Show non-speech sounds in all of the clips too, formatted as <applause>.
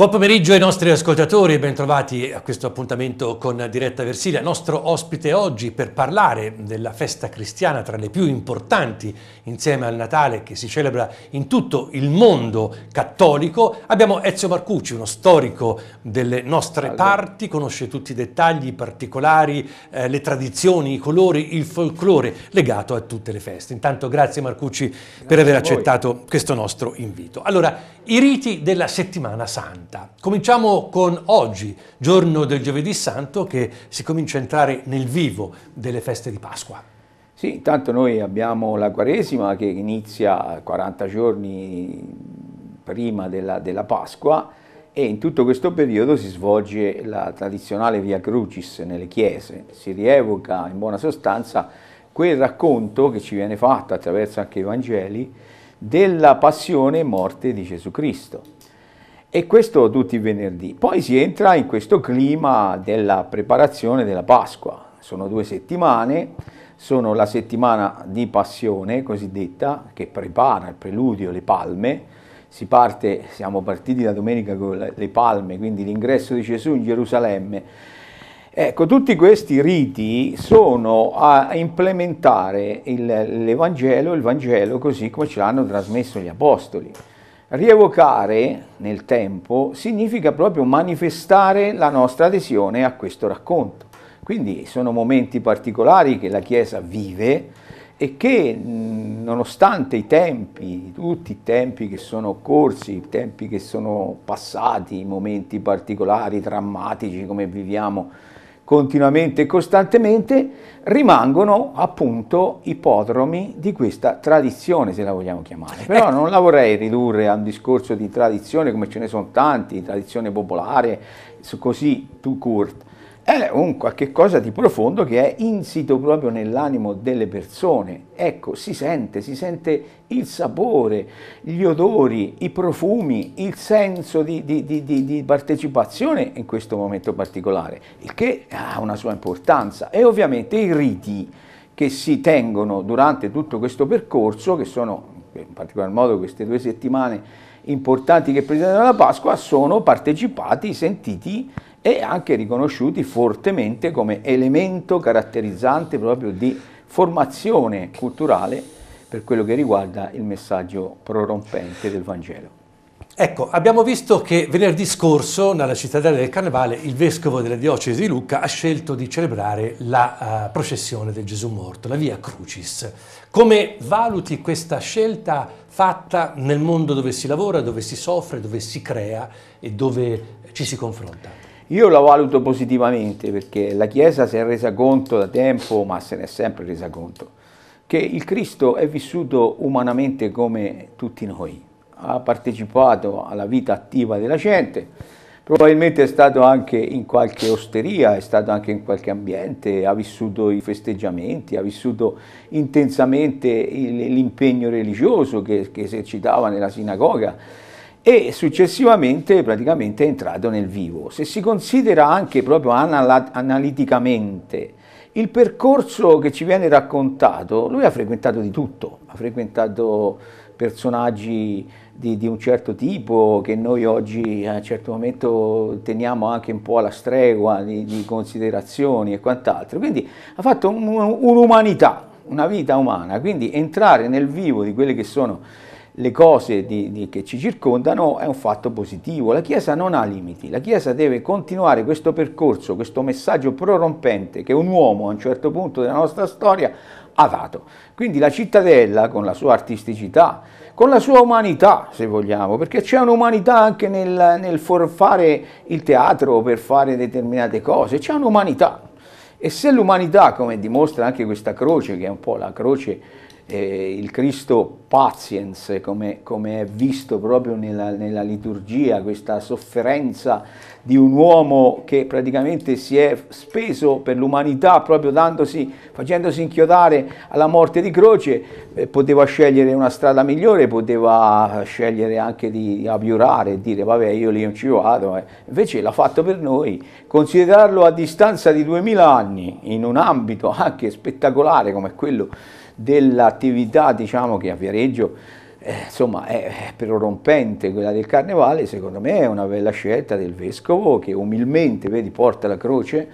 Buon pomeriggio ai nostri ascoltatori e bentrovati a questo appuntamento con Diretta Versilia. Nostro ospite oggi per parlare della festa cristiana tra le più importanti insieme al Natale che si celebra in tutto il mondo cattolico. Abbiamo Ezio Marcucci, uno storico delle nostre allora. parti, conosce tutti i dettagli, i particolari, eh, le tradizioni, i colori, il folklore legato a tutte le feste. Intanto grazie Marcucci grazie per aver accettato questo nostro invito. Allora, i riti della settimana santa. Santa. Cominciamo con oggi, giorno del giovedì santo, che si comincia a entrare nel vivo delle feste di Pasqua. Sì, intanto noi abbiamo la Quaresima che inizia 40 giorni prima della, della Pasqua e in tutto questo periodo si svolge la tradizionale Via Crucis nelle chiese. Si rievoca in buona sostanza quel racconto che ci viene fatto attraverso anche i Vangeli della passione e morte di Gesù Cristo e questo tutti i venerdì. Poi si entra in questo clima della preparazione della Pasqua, sono due settimane, sono la settimana di passione cosiddetta che prepara il preludio, le palme, si parte, siamo partiti da domenica con le palme, quindi l'ingresso di Gesù in Gerusalemme. Ecco, tutti questi riti sono a implementare l'Evangelo, il Vangelo così come ce l'hanno trasmesso gli Apostoli. Rievocare nel tempo significa proprio manifestare la nostra adesione a questo racconto. Quindi sono momenti particolari che la Chiesa vive e che nonostante i tempi, tutti i tempi che sono corsi, i tempi che sono passati, i momenti particolari, drammatici come viviamo continuamente e costantemente, rimangono appunto ipodromi di questa tradizione, se la vogliamo chiamare. Però ecco. non la vorrei ridurre a un discorso di tradizione come ce ne sono tanti, tradizione popolare, così, tout court è un qualche cosa di profondo che è insito proprio nell'animo delle persone. Ecco, si sente, si sente il sapore, gli odori, i profumi, il senso di, di, di, di partecipazione in questo momento particolare, il che ha una sua importanza. E ovviamente i riti che si tengono durante tutto questo percorso, che sono in particolar modo queste due settimane importanti che presentano la Pasqua, sono partecipati, sentiti, e anche riconosciuti fortemente come elemento caratterizzante proprio di formazione culturale per quello che riguarda il messaggio prorompente del Vangelo. Ecco, abbiamo visto che venerdì scorso, nella cittadella del Carnevale, il vescovo della diocesi di Lucca ha scelto di celebrare la uh, processione del Gesù morto, la Via Crucis. Come valuti questa scelta fatta nel mondo dove si lavora, dove si soffre, dove si crea e dove ci si confronta? Io la valuto positivamente perché la Chiesa si è resa conto da tempo, ma se ne è sempre resa conto, che il Cristo è vissuto umanamente come tutti noi, ha partecipato alla vita attiva della gente, probabilmente è stato anche in qualche osteria, è stato anche in qualche ambiente, ha vissuto i festeggiamenti, ha vissuto intensamente l'impegno religioso che, che esercitava nella sinagoga e successivamente praticamente è entrato nel vivo. Se si considera anche proprio anal analiticamente il percorso che ci viene raccontato, lui ha frequentato di tutto, ha frequentato personaggi di, di, un certo tipo che noi oggi a un certo momento teniamo anche un po' alla stregua di, di considerazioni e quant'altro. Quindi ha fatto un'umanità, un una vita umana, quindi entrare nel vivo di quelle che sono le cose di, di, che ci circondano è un fatto positivo. La Chiesa non ha limiti, la Chiesa deve continuare questo percorso, questo messaggio prorompente che un uomo a un certo punto della nostra storia ha dato. Quindi la cittadella con la sua artisticità, con la sua umanità se vogliamo, perché c'è un'umanità anche nel, nel fare il teatro per fare determinate cose, c'è un'umanità. E se l'umanità, come dimostra anche questa croce, che è un po' la croce eh, il Cristo patience, come, come è visto proprio nella, nella, liturgia, questa sofferenza di un uomo che praticamente si è speso per l'umanità proprio dandosi, facendosi inchiodare alla morte di croce, eh, poteva scegliere una strada migliore, poteva scegliere anche di abiurare e dire vabbè io lì non ci vado, eh. invece l'ha fatto per noi, considerarlo a distanza di duemila anni in un ambito anche spettacolare come quello dell'attività diciamo, che a Viareggio eh, insomma, è prorompente, quella del carnevale, secondo me è una bella scelta del vescovo che umilmente vedi, porta la croce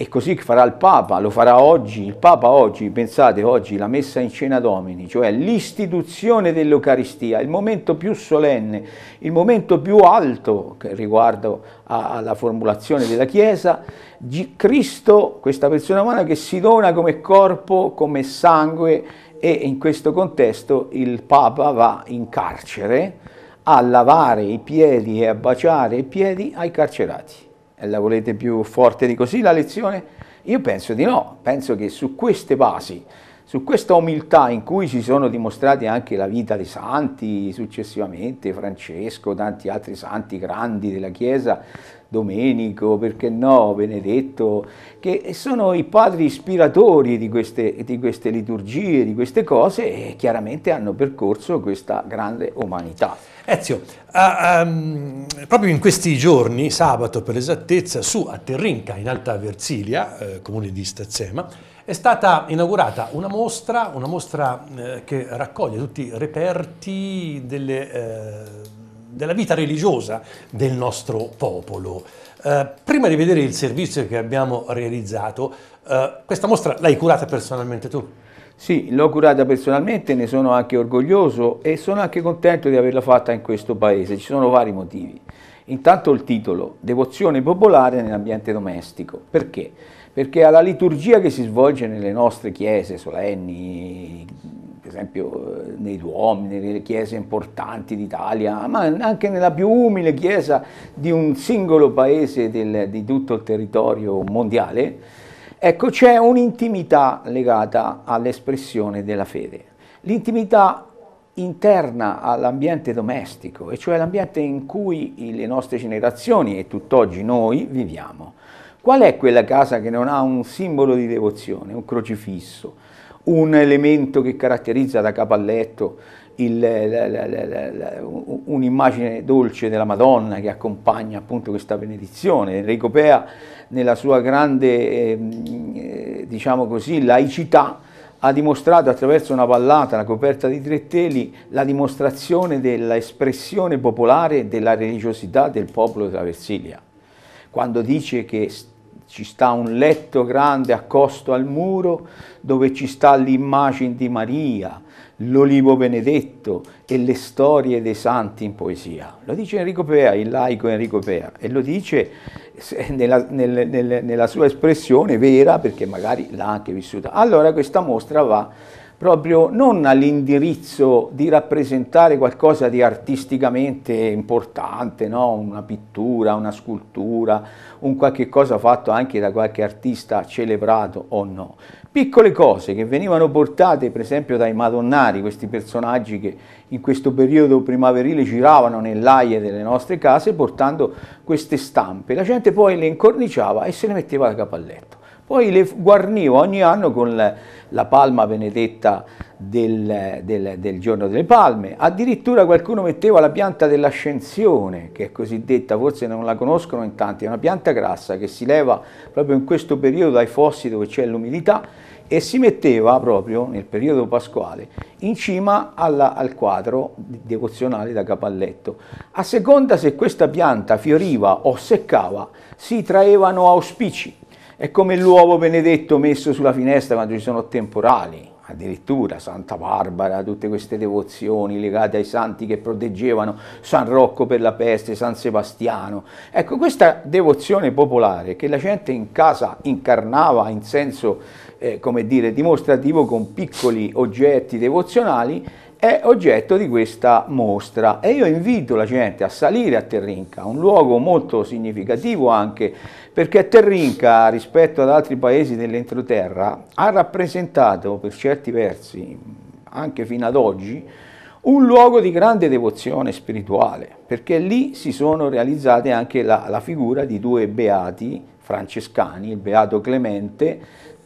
e così farà il Papa, lo farà oggi, il Papa oggi, pensate oggi, la messa in cena domini, cioè l'istituzione dell'Eucaristia, il momento più solenne, il momento più alto riguardo alla formulazione della Chiesa, di Cristo, questa persona umana che si dona come corpo, come sangue e in questo contesto il Papa va in carcere a lavare i piedi e a baciare i piedi ai carcerati. Eh, la volete più forte di così la lezione? Io penso di no, penso che su queste basi, su questa umiltà in cui si sono dimostrati anche la vita dei santi successivamente, Francesco, tanti altri santi grandi della Chiesa, Domenico, perché no, Benedetto, che sono i padri ispiratori di queste, di queste liturgie, di queste cose e chiaramente hanno percorso questa grande umanità. Ezio, a, a, ehm, proprio in questi giorni, sabato per esattezza, su a Terrinca, in Alta Versilia, eh, comune di Stazzema, è stata inaugurata una mostra, una mostra eh, che raccoglie tutti i reperti delle, eh, della vita religiosa del nostro popolo. Eh, prima di vedere il servizio che abbiamo realizzato, eh, questa mostra l'hai curata personalmente tu? Sì, l'ho curata personalmente, ne sono anche orgoglioso e sono anche contento di averla fatta in questo paese, ci sono vari motivi. Intanto il titolo, Devozione popolare nell'ambiente domestico. Perché? Perché alla liturgia che si svolge nelle nostre chiese solenni, per esempio eh, nei duomi, nelle chiese importanti d'Italia, ma anche nella più umile chiesa di un singolo paese del, di tutto il territorio mondiale, Ecco, c'è un'intimità legata all'espressione della fede. L'intimità interna all'ambiente domestico, e cioè l'ambiente in cui le nostre generazioni e tutt'oggi noi viviamo. Qual è quella casa che non ha un simbolo di devozione, un crocifisso, un elemento che caratterizza da capo a letto, un'immagine dolce della Madonna che accompagna appunto questa benedizione. Enrico Pea nella sua grande, ehm, eh, diciamo così, laicità ha dimostrato attraverso una ballata, la coperta di tre teli, la dimostrazione dell'espressione popolare della religiosità del popolo della Versilia. Quando dice che ci sta un letto grande accosto al muro dove ci sta l'immagine di Maria, l'olivo benedetto e le storie dei santi in poesia. Lo dice Enrico Pea, il laico Enrico Pea, e lo dice nella, nel, nel, nella sua espressione vera, perché magari l'ha anche vissuta. Allora questa mostra va proprio non all'indirizzo di rappresentare qualcosa di artisticamente importante, no? una pittura, una scultura, un qualche cosa fatto anche da qualche artista celebrato o no, Piccole cose che venivano portate per esempio dai Madonnari, questi personaggi che in questo periodo primaverile giravano nell'aia delle nostre case portando queste stampe. La gente poi le incorniciava e se le metteva al capalletto. Poi le guarnivo ogni anno con la, la palma benedetta del, del, del, giorno delle palme, addirittura qualcuno metteva la pianta dell'ascensione, che è cosiddetta, forse non la conoscono in tanti, è una pianta grassa che si leva proprio in questo periodo dai fossi dove c'è l'umidità e si metteva proprio nel periodo pasquale in cima alla, al quadro devozionale da capalletto. A seconda se questa pianta fioriva o seccava si traevano auspici è come l'uovo benedetto messo sulla finestra quando ci sono temporali, addirittura Santa Barbara, tutte queste devozioni legate ai santi che proteggevano San Rocco per la peste, San Sebastiano. Ecco, questa devozione popolare che la gente in casa incarnava in senso, eh, come dire, dimostrativo con piccoli oggetti devozionali, è oggetto di questa mostra e io invito la gente a salire a Terrinca, un luogo molto significativo anche perché Terrinca rispetto ad altri paesi dell'entroterra ha rappresentato per certi versi anche fino ad oggi un luogo di grande devozione spirituale, perché lì si sono realizzate anche la, la figura di due beati francescani, il beato Clemente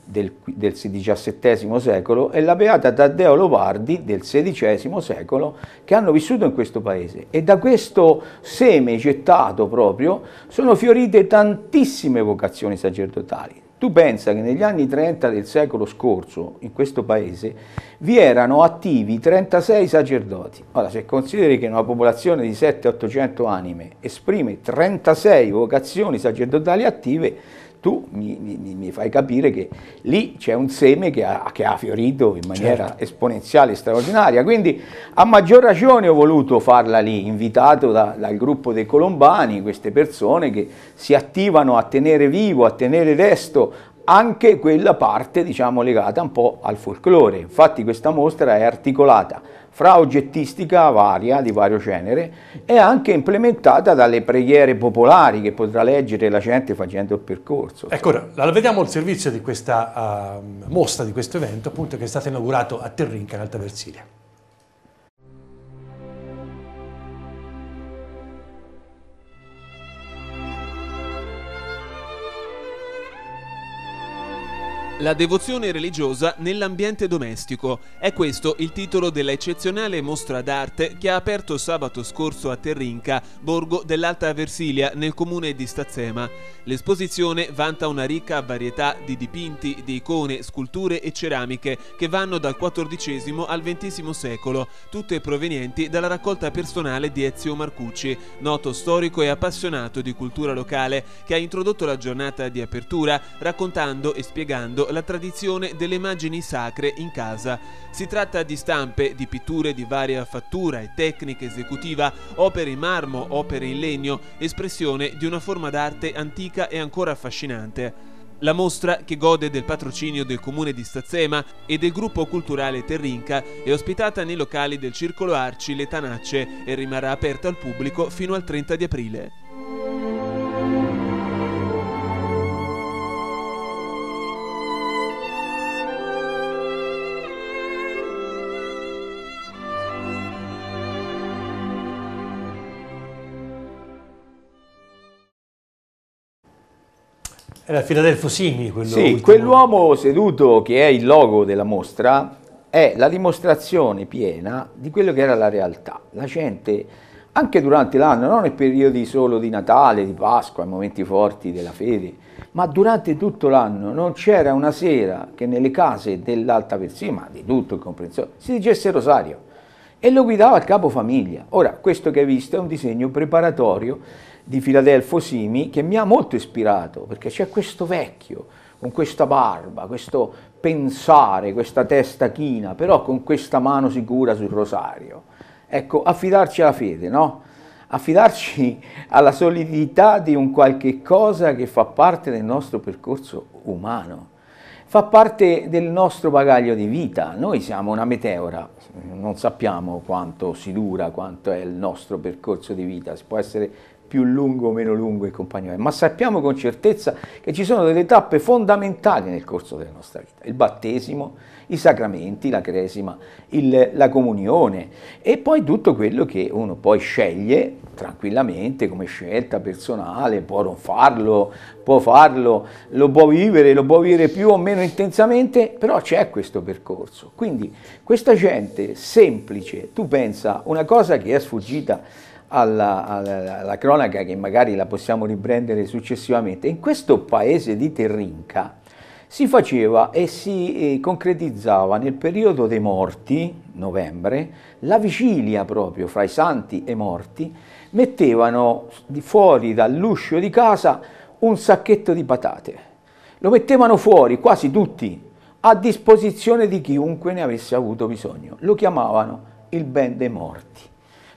del, del XVII secolo e la beata Taddeo Lovardi del XVI secolo che hanno vissuto in questo paese e da questo seme gettato proprio sono fiorite tantissime vocazioni sacerdotali. Tu pensa che negli anni 30 del secolo scorso in questo paese vi erano attivi 36 sacerdoti. Ora se consideri che una popolazione di 700-800 anime esprime 36 vocazioni sacerdotali attive, tu mi, mi, mi, fai capire che lì c'è un seme che ha, che ha fiorito in maniera certo. esponenziale, straordinaria. Quindi a maggior ragione ho voluto farla lì, invitato da, dal gruppo dei Colombani, queste persone che si attivano a tenere vivo, a tenere resto anche quella parte diciamo, legata un po' al folklore. Infatti questa mostra è articolata fra oggettistica varia di vario genere e anche implementata dalle preghiere popolari che potrà leggere la gente facendo il percorso. Ecco, ora, vediamo il servizio di questa uh, mostra, di questo evento appunto che è stato inaugurato a Terrinca in Alta Versilia. La devozione religiosa nell'ambiente domestico. È questo il titolo dell'eccezionale mostra d'arte che ha aperto sabato scorso a Terrinca, borgo dell'Alta Versilia, nel comune di Stazzema. L'esposizione vanta una ricca varietà di dipinti, di icone, sculture e ceramiche che vanno dal XIV al XX secolo, tutte provenienti dalla raccolta personale di Ezio Marcucci, noto storico e appassionato di cultura locale, che ha introdotto la giornata di apertura raccontando e spiegando la tradizione delle immagini sacre in casa. Si tratta di stampe, di pitture di varia fattura e tecnica esecutiva, opere in marmo, opere in legno, espressione di una forma d'arte antica e ancora affascinante. La mostra, che gode del patrocinio del comune di Stazzema e del gruppo culturale Terrinca, è ospitata nei locali del Circolo Arci Le Tanacce e rimarrà aperta al pubblico fino al 30 di aprile. Era Filadelfo Simi quello Sì, ultimo. quell'uomo seduto che è il logo della mostra è la dimostrazione piena di quello che era la realtà. La gente, anche durante l'anno, non nei periodi solo di Natale, di Pasqua, i momenti forti della fede, ma durante tutto l'anno non c'era una sera che nelle case dell'alta versione, ma di tutto il comprensore, si dicesse rosario e lo guidava il capo famiglia. Ora, questo che hai visto è un disegno preparatorio di Filadelfo Simi che mi ha molto ispirato, perché c'è questo vecchio con questa barba, questo pensare, questa testa china, però con questa mano sicura sul rosario. Ecco, affidarci alla fede, no? Affidarci <laughs> alla solidità di un qualche cosa che fa parte del nostro percorso umano, fa parte del nostro bagaglio di vita. Noi siamo una meteora, non sappiamo quanto si dura, quanto è il nostro percorso di vita, si può essere più lungo o meno lungo il compagnone, ma sappiamo con certezza che ci sono delle tappe fondamentali nel corso della nostra vita, il battesimo, i sacramenti, la cresima, il, la comunione e poi tutto quello che uno poi sceglie tranquillamente come scelta personale, può non farlo, può farlo, lo può vivere, lo può vivere più o meno intensamente, però c'è questo percorso. Quindi questa gente semplice, tu pensa, una cosa che è sfuggita alla, alla, alla, cronaca che magari la possiamo riprendere successivamente, in questo paese di Terrinca si faceva e si eh, concretizzava nel periodo dei morti, novembre, la vigilia proprio fra i santi e i morti, mettevano fuori dall'uscio di casa un sacchetto di patate, lo mettevano fuori quasi tutti, a disposizione di chiunque ne avesse avuto bisogno, lo chiamavano il ben dei morti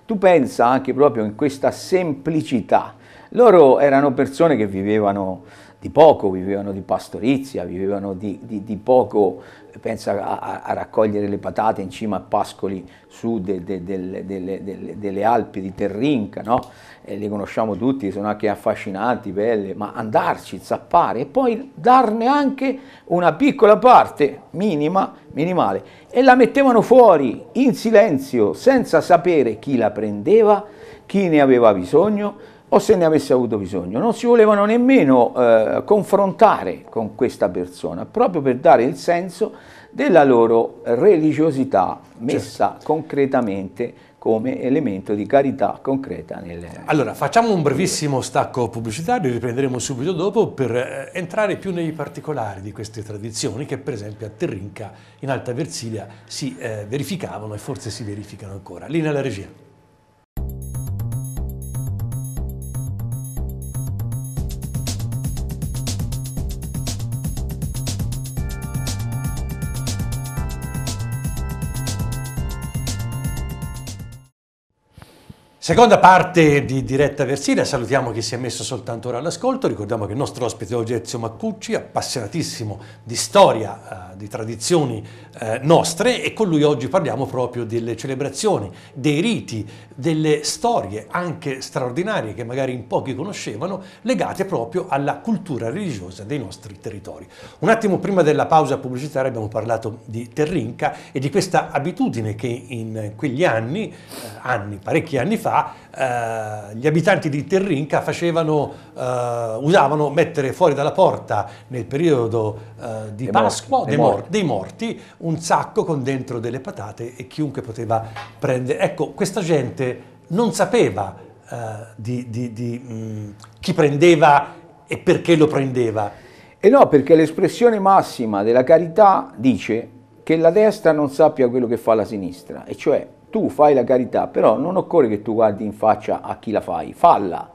tu pensa anche proprio in questa semplicità. Loro erano persone che vivevano di poco, vivevano di pastorizia, vivevano di, di, di poco, pensa a, a, raccogliere le patate in cima a pascoli su de, de, de, delle, delle Alpi di Terrinca, no? E li conosciamo tutti, sono anche affascinanti, belle, ma andarci, zappare e poi darne anche una piccola parte, minima, minimale, e la mettevano fuori in silenzio, senza sapere chi la prendeva, chi ne aveva bisogno, o se ne avesse avuto bisogno. Non si volevano nemmeno eh, confrontare con questa persona, proprio per dare il senso della loro religiosità messa certo. concretamente come elemento di carità concreta. Nel... Allora, facciamo un brevissimo stacco pubblicitario, riprenderemo subito dopo per eh, entrare più nei particolari di queste tradizioni che per esempio a Terrinca in Alta Versilia si eh, verificavano e forse si verificano ancora. Linea alla regia. Seconda parte di Diretta Versina, salutiamo chi si è messo soltanto ora all'ascolto, ricordiamo che il nostro ospite oggi è Ezio Maccucci, appassionatissimo di storia, eh, di tradizioni eh, nostre e con lui oggi parliamo proprio delle celebrazioni, dei riti, delle storie anche straordinarie che magari in pochi conoscevano legate proprio alla cultura religiosa dei nostri territori. Un attimo prima della pausa pubblicitaria abbiamo parlato di Terrinca e di questa abitudine che in quegli anni, eh, anni parecchi anni fa, eh, gli abitanti di Terrinca facevano, eh, usavano mettere fuori dalla porta nel periodo eh, di De Pasqua, morti. Dei, morti. dei, morti. un sacco con dentro delle patate e chiunque poteva prendere. Ecco, questa gente non sapeva uh, di, di, di mh, mm, chi prendeva e perché lo prendeva. E eh no, perché l'espressione massima della carità dice che la destra non sappia quello che fa la sinistra, e cioè tu fai la carità, però non occorre che tu guardi in faccia a chi la fai, falla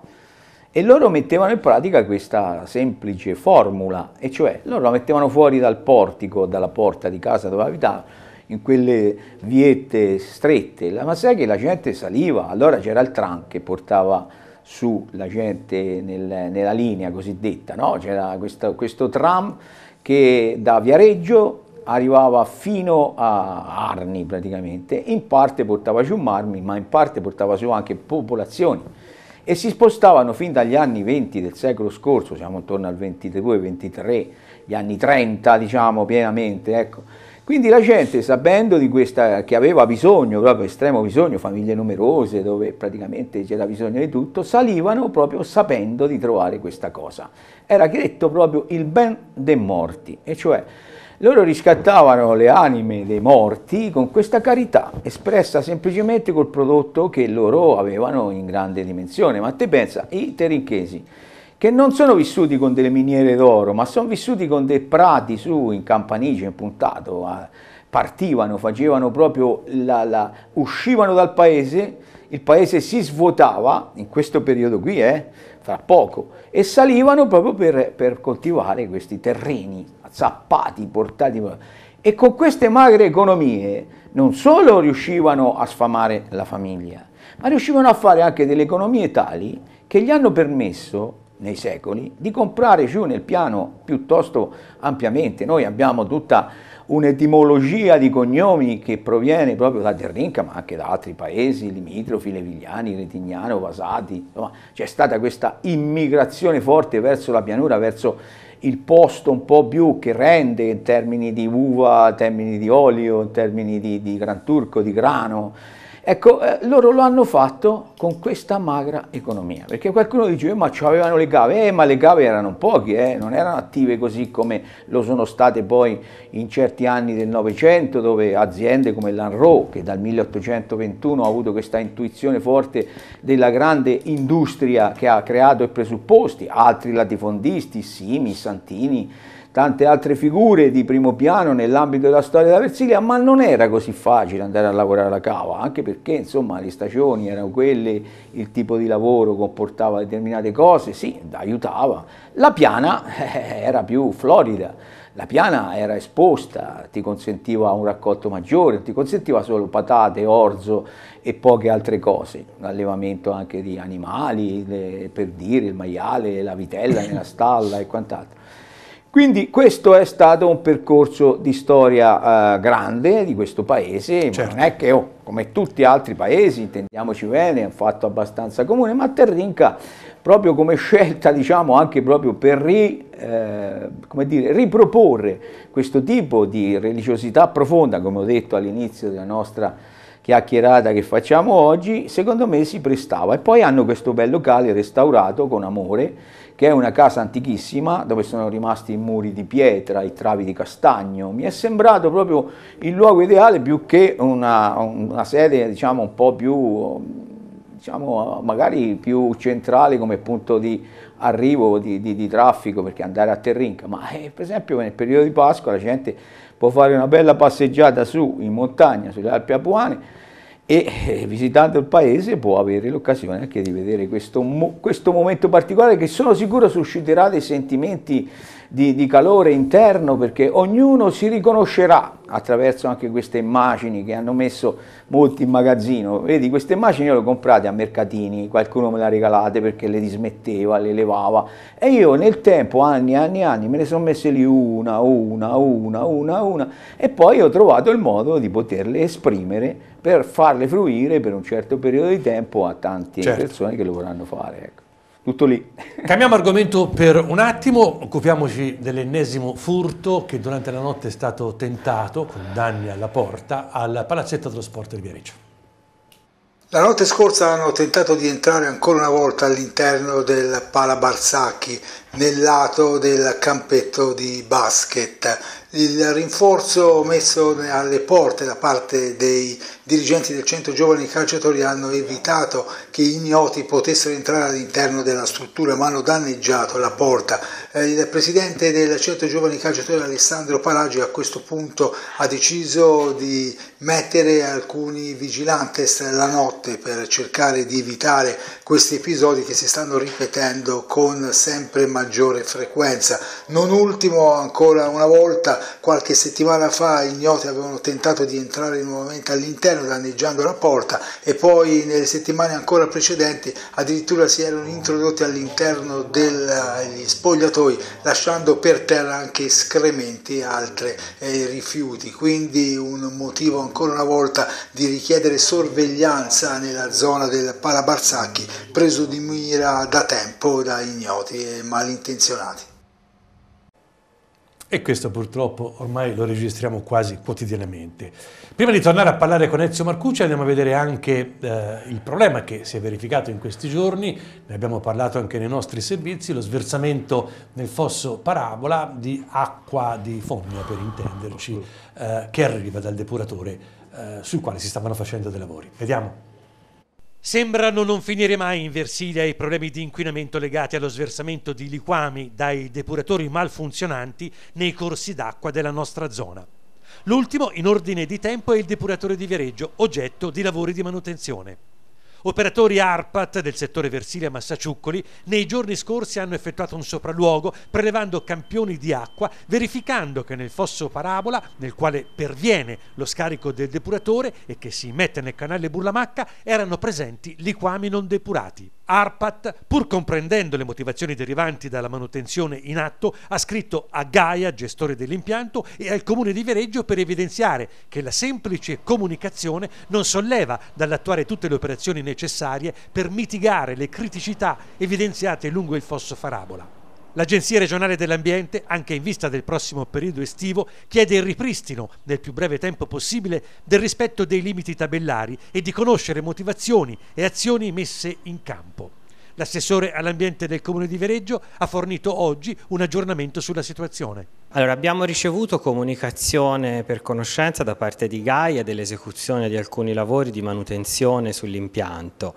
e loro mettevano in pratica questa semplice formula, e cioè loro la mettevano fuori dal portico, dalla porta di casa dove abitavano, in quelle viette strette, ma sai che la gente saliva, allora c'era il tram che portava su la gente nel, nella linea cosiddetta, no? c'era questo, questo tram che da Viareggio arrivava fino a Arni praticamente, in parte portava giù marmi, ma in parte portava su anche popolazioni e si spostavano fin dagli anni 20 del secolo scorso, siamo intorno al 22-23, gli anni 30 diciamo pienamente, ecco. Quindi la gente, sapendo di questa, che aveva bisogno, proprio estremo bisogno, famiglie numerose dove praticamente c'era bisogno di tutto, salivano proprio sapendo di trovare questa cosa. Era detto proprio il ben dei morti, e cioè loro riscattavano le anime dei morti con questa carità, espressa semplicemente col prodotto che loro avevano in grande dimensione. Ma te pensa, i terinchesi, che non sono vissuti con delle miniere d'oro, ma sono vissuti con dei prati su in Campanice, in Puntato, partivano, facevano proprio la, la, uscivano dal paese, il paese si svuotava, in questo periodo qui, eh, fra poco, e salivano proprio per, per coltivare questi terreni, zappati, portati. E con queste magre economie non solo riuscivano a sfamare la famiglia, ma riuscivano a fare anche delle economie tali che gli hanno permesso nei secoli di comprare giù nel piano piuttosto ampiamente. Noi abbiamo tutta un'etimologia di cognomi che proviene proprio da Gernica, ma anche da altri paesi limitrofi, Levigliani, Retignano, Vasati, c'è stata questa immigrazione forte verso la pianura, verso il posto un po' più che rende in termini di uva, in termini di olio, in termini di, di gran turco, di grano. Ecco, eh, loro lo hanno fatto con questa magra economia. Perché qualcuno diceva, eh, ma ci avevano le gave, eh, ma le gave erano poche, eh, non erano attive così come lo sono state poi in certi anni del Novecento, dove aziende come l'Anro, che dal 1821 ha avuto questa intuizione forte della grande industria che ha creato i presupposti, altri latifondisti, Simi, Santini, tante altre figure di primo piano nell'ambito della storia della Versilia, ma non era così facile andare a lavorare alla cava, anche perché insomma le stagioni erano quelle dire il tipo di lavoro comportava determinate cose, sì, aiutava. La piana eh, era più florida, la piana era esposta, ti consentiva un raccolto maggiore, ti consentiva solo patate, orzo e poche altre cose, l'allevamento anche di animali, per dire il maiale, la vitella nella stalla e quant'altro. Quindi questo è stato un percorso di storia eh, grande di questo paese, certo. non è che oh, come tutti gli altri paesi, intendiamoci bene, è un fatto abbastanza comune, ma Terrinca proprio come scelta, <laughs> diciamo, anche proprio per ri, eh, dire, riproporre questo tipo di religiosità profonda, come ho detto all'inizio della nostra chiacchierata che facciamo oggi, secondo me si prestava. E poi hanno questo bel locale restaurato con amore, che è una casa antichissima dove sono rimasti i muri di pietra, i travi di castagno. Mi è sembrato proprio il luogo ideale più che una, una sede diciamo un po' più, diciamo magari più centrale come punto di arrivo di, di, di traffico perché andare a Terrinca, ma eh, per esempio nel periodo di Pasqua la gente può fare una bella passeggiata su in montagna, sulle Alpi Apuane e eh, visitando il paese può avere l'occasione anche di vedere questo, questo momento particolare che sono sicuro susciterà dei sentimenti di, di calore interno perché ognuno si riconoscerà attraverso anche queste immagini che hanno messo molti in magazzino. Vedi, queste immagini io le ho comprate a mercatini, qualcuno me le ha regalate perché le dismetteva, le levava e io nel tempo, anni, anni, anni, me ne sono messe lì una, una, una, una, una e poi ho trovato il modo di poterle esprimere per farle fruire per un certo periodo di tempo a tante certo. persone che lo vorranno fare. Ecco tutto lì. Cambiamo argomento per un attimo, occupiamoci dell'ennesimo furto che durante la notte è stato tentato, con danni alla porta, al Palazzetto dello Sport di Viareggio. La notte scorsa hanno tentato di entrare ancora una volta all'interno del Pala Barsacchi, nel lato del campetto di basket. Il rinforzo messo alle porte da parte dei dirigenti del centro giovani calciatori hanno evitato che ignoti potessero entrare all'interno della struttura ma hanno danneggiato la porta. Eh, il presidente del centro giovani calciatori Alessandro Palagi a questo punto ha deciso di mettere alcuni vigilantes la notte per cercare di evitare questi episodi che si stanno ripetendo con sempre maggiore frequenza. Non ultimo ancora una volta qualche settimana fa ignoti avevano tentato di entrare nuovamente all'interno terreno danneggiando la porta e poi nelle settimane ancora precedenti addirittura si erano introdotti all'interno degli spogliatoi lasciando per terra anche escrementi e altri eh, rifiuti, quindi un motivo ancora una volta di richiedere sorveglianza nella zona del Parabarsacchi preso di mira da tempo da ignoti e malintenzionati. E questo purtroppo ormai lo registriamo quasi quotidianamente. Prima di tornare a parlare con Ezio Marcucci andiamo a vedere anche eh, il problema che si è verificato in questi giorni, ne abbiamo parlato anche nei nostri servizi, lo sversamento nel fosso parabola di acqua di fogna per intenderci eh, che arriva dal depuratore eh, sul quale si stavano facendo dei lavori. Vediamo. Sembrano non finire mai in Versilia i problemi di inquinamento legati allo sversamento di liquami dai depuratori malfunzionanti nei corsi d'acqua della nostra zona. L'ultimo, in ordine di tempo, è il depuratore di Viareggio, oggetto di lavori di manutenzione. Operatori ARPAT del settore Versilia Massaciuccoli nei giorni scorsi hanno effettuato un sopralluogo prelevando campioni di acqua, verificando che nel fosso parabola, nel quale perviene lo scarico del depuratore e che si mette nel canale Burlamacca, erano presenti liquami non depurati. Arpat, pur comprendendo le motivazioni derivanti dalla manutenzione in atto, ha scritto a Gaia, gestore dell'impianto, e al comune di Vereggio per evidenziare che la semplice comunicazione non solleva dall'attuare tutte le operazioni necessarie per mitigare le criticità evidenziate lungo il fosso Farabola. L'Agenzia regionale dell'ambiente, anche in vista del prossimo periodo estivo, chiede il ripristino, nel più breve tempo possibile, del rispetto dei limiti tabellari e di conoscere motivazioni e azioni messe in campo. L'assessore all'ambiente del Comune di Vereggio ha fornito oggi un aggiornamento sulla situazione. Allora, abbiamo ricevuto comunicazione per conoscenza da parte di Gaia dell'esecuzione di alcuni lavori di manutenzione sull'impianto.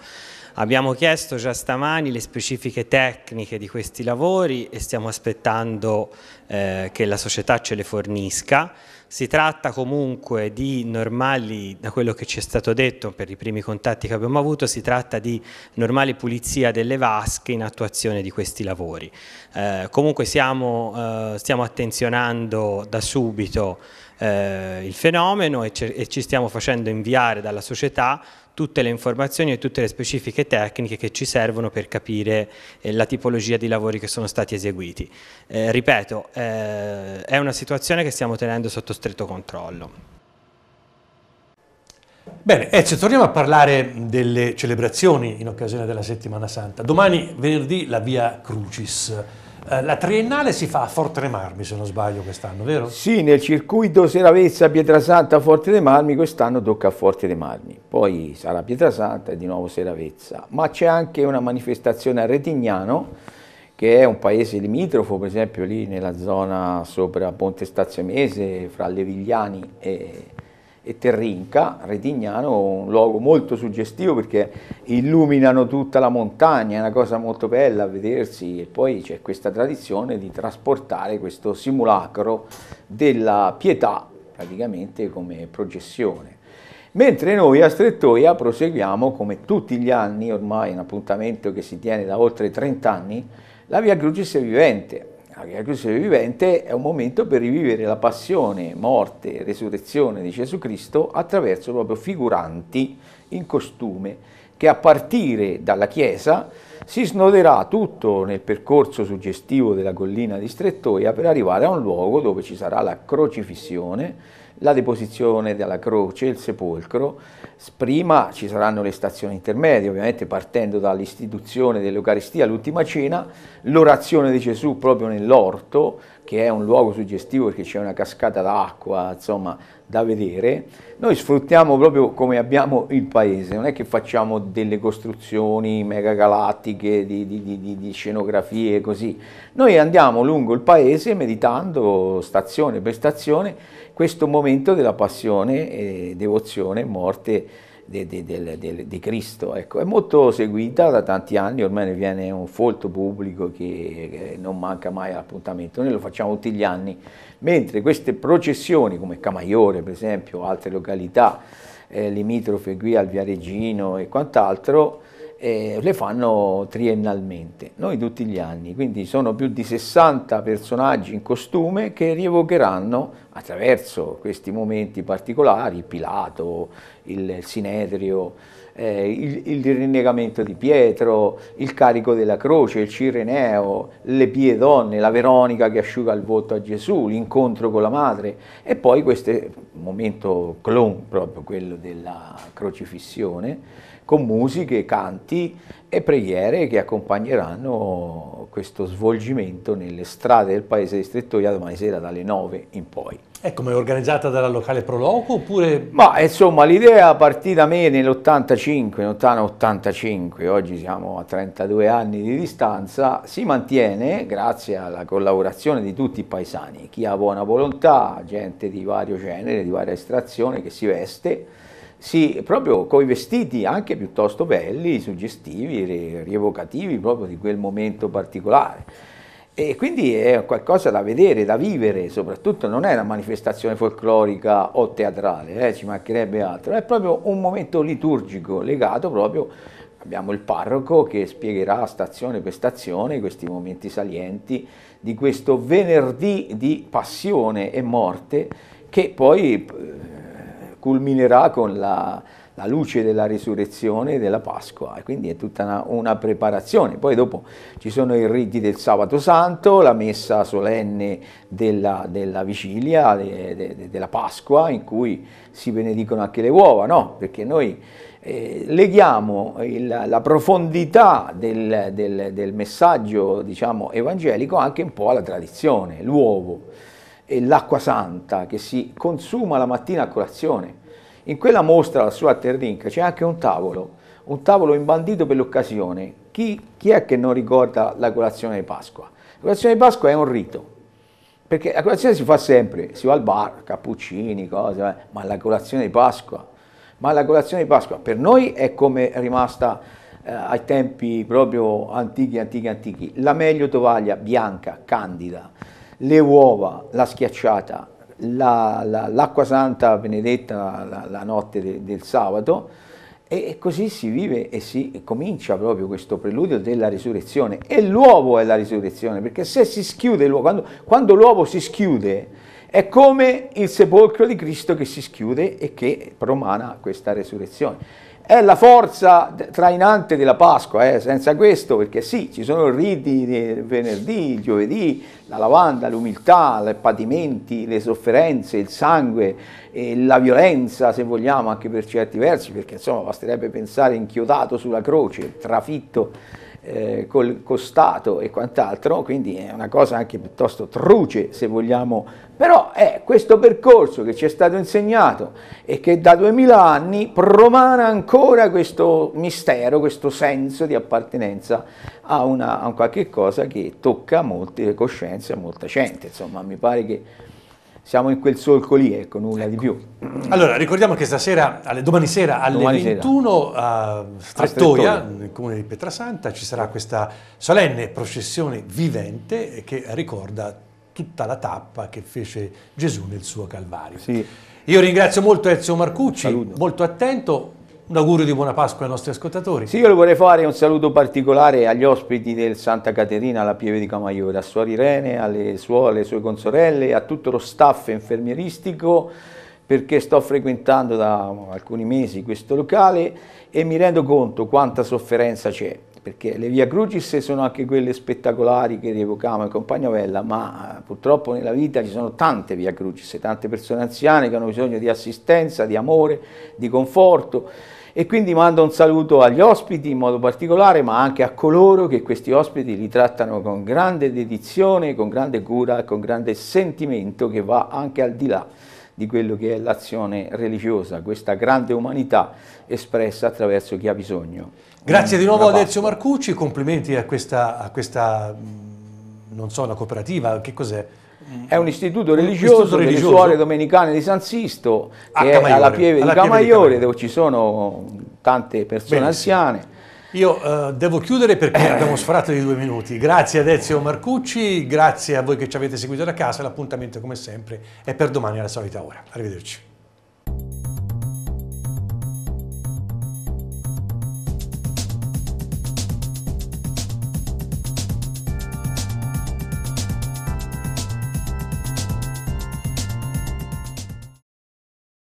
Abbiamo chiesto già stamani le specifiche tecniche di questi lavori e stiamo aspettando eh, che la società ce le fornisca. Si tratta comunque di normali, da quello che ci è stato detto per i primi contatti che abbiamo avuto, si tratta di normale pulizia delle vasche in attuazione di questi lavori. Eh, comunque siamo, eh, stiamo attenzionando da subito eh, il fenomeno e, e ci stiamo facendo inviare dalla società tutte le informazioni e tutte le specifiche tecniche che ci servono per capire eh, la tipologia di lavori che sono stati eseguiti. Eh, ripeto, eh, è una situazione che stiamo tenendo sotto stretto controllo. Bene, Ezio, torniamo a parlare delle celebrazioni in occasione della Settimana Santa. Domani, venerdì, la Via Crucis. Eh, la triennale si fa a Forte dei Marmi, se non sbaglio, quest'anno, vero? Sì, nel circuito Seravezza, Pietrasanta, Forte dei Marmi, quest'anno tocca a Forte dei Marmi, poi sarà Pietrasanta e di nuovo Seravezza. Ma c'è anche una manifestazione a Retignano, che è un paese limitrofo, per esempio lì nella zona sopra Ponte Staziamese, fra Levigliani e e Terrinca, Retignano, un luogo molto suggestivo perché illuminano tutta la montagna, è una cosa molto bella a vedersi e poi c'è questa tradizione di trasportare questo simulacro della pietà praticamente come processione. Mentre noi a Strettoia proseguiamo come tutti gli anni, ormai un appuntamento che si tiene da oltre 30 anni, la Via Crucis è vivente, la Crocifissione vivente è un momento per rivivere la passione, morte e resurrezione di Gesù Cristo attraverso proprio figuranti in costume che a partire dalla chiesa si snoderà tutto nel percorso suggestivo della collina di Strettoia per arrivare a un luogo dove ci sarà la crocifissione la deposizione della croce, il sepolcro, prima ci saranno le stazioni intermedie, ovviamente partendo dall'istituzione dell'Eucaristia, l'ultima cena, l'orazione di Gesù proprio nell'orto, che è un luogo suggestivo perché c'è una cascata d'acqua, insomma, da vedere, noi sfruttiamo proprio come abbiamo il paese, non è che facciamo delle costruzioni megagalattiche di, di, di, di scenografie così, noi andiamo lungo il paese meditando stazione per stazione questo momento della passione, e devozione, morte, di, di, di, di Cristo. Ecco. È molto seguita da tanti anni, ormai ne viene un folto pubblico che, non manca mai all'appuntamento, noi lo facciamo tutti gli anni, mentre queste processioni come Camaiore per esempio, altre località eh, limitrofe qui al Viareggino e quant'altro, eh, le fanno triennalmente, noi tutti gli anni, quindi sono più di 60 personaggi in costume che rievocheranno attraverso questi momenti particolari, Pilato, il Sinedrio, eh, il, il, rinnegamento di Pietro, il carico della croce, il Cireneo, le pie donne, la Veronica che asciuga il volto a Gesù, l'incontro con la madre e poi questo momento clon proprio quello della crocifissione con musiche, canti e preghiere che accompagneranno questo svolgimento nelle strade del paese di Strettoia domani sera dalle 9 in poi. Ecco, come è organizzata dalla locale Proloco oppure... Ma insomma l'idea partì da me nell'85, lontano 85, oggi siamo a 32 anni di distanza, si mantiene grazie alla collaborazione di tutti i paesani, chi ha buona volontà, gente di vario genere, di varia estrazione che si veste, sì, proprio con i vestiti anche piuttosto belli, suggestivi, rievocativi proprio di quel momento particolare. E quindi è qualcosa da vedere, da vivere, soprattutto non è una manifestazione folclorica o teatrale, eh, ci mancherebbe altro, è proprio un momento liturgico legato proprio, abbiamo il parroco che spiegherà stazione per stazione questi momenti salienti di questo venerdì di passione e morte che poi eh, culminerà con la, la luce della risurrezione della Pasqua, e quindi è tutta una, una, preparazione. Poi dopo ci sono i riti del sabato santo, la messa solenne della, della vigilia, de, de, de, della Pasqua, in cui si benedicono anche le uova, no? Perché noi eh, leghiamo il, la profondità del, del, del messaggio, diciamo, evangelico anche un po' alla tradizione, l'uovo e l'acqua santa che si consuma la mattina a colazione. In quella mostra, la sua Terrinca, c'è anche un tavolo, un tavolo imbandito per l'occasione. Chi, chi è che non ricorda la colazione di Pasqua? La colazione di Pasqua è un rito, perché la colazione si fa sempre, si va al bar, cappuccini, cose, eh, ma la colazione di Pasqua, ma la colazione di Pasqua per noi è come è rimasta eh, ai tempi proprio antichi, antichi, antichi, la meglio tovaglia bianca, candida, le uova, la schiacciata, l'acqua la, la, santa benedetta la, la notte de, del sabato e, e così si vive e si e comincia proprio questo preludio della risurrezione e l'uovo è la risurrezione perché se si schiude l'uovo, quando, quando l'uovo si schiude è come il sepolcro di Cristo che si schiude e che promana questa risurrezione è la forza trainante della Pasqua, eh? senza questo, perché sì, ci sono il riti del venerdì, il giovedì, la lavanda, l'umiltà, i patimenti, le sofferenze, il sangue, eh, la violenza, se vogliamo, anche per certi versi, perché insomma basterebbe pensare inchiodato sulla croce, trafitto eh, col costato e quant'altro, quindi è una cosa anche piuttosto truce se vogliamo, però è questo percorso che ci è stato insegnato e che da 2000 anni promana ancora questo mistero, questo senso di appartenenza a, una, a qualche cosa che tocca molte coscienze, a molta gente, insomma mi pare che siamo in quel solco lì, ecco, nulla ecco. di più. Allora, ricordiamo che stasera, alle, domani sera alle domani 21 sera. a Strettoia, nel comune di Pietrasanta, ci sarà questa solenne processione vivente che ricorda tutta la tappa che fece Gesù nel suo Calvario. Sì. Io ringrazio molto Ezio Marcucci, molto attento, un augurio di buona Pasqua ai nostri ascoltatori. Sì, io vorrei fare un saluto particolare agli ospiti del Santa Caterina alla Pieve di Camaiore, a Suor Irene, alle suore, alle sue consorelle, a tutto lo staff infermieristico perché sto frequentando da alcuni mesi questo locale e mi rendo conto quanta sofferenza c'è perché le via Crucis sono anche quelle spettacolari che rievocavamo in Compagnovella, ma eh, purtroppo nella vita ci sono tante via Crucis, tante persone anziane che hanno bisogno di assistenza, di amore, di conforto e quindi mando un saluto agli ospiti in modo particolare, ma anche a coloro che questi ospiti li trattano con grande dedizione, con grande cura, con grande sentimento che va anche al di là di quello che è l'azione religiosa, questa grande umanità espressa attraverso chi ha bisogno. Grazie di nuovo ad Marcucci, complimenti a questa, a questa, mm, non so, una cooperativa, che cos'è? Mm. È un istituto religioso, un istituto religioso. delle suore domenicane di San Sisto, che è alla Pieve di Camaiore, Camaiore, dove ci sono tante persone Benissimo. anziane io eh, devo chiudere perché eh. abbiamo sforato di due minuti. Grazie ad Ezio Marcucci, grazie a voi che ci avete seguito da casa. L'appuntamento, come sempre, è per domani alla solita ora. Arrivederci.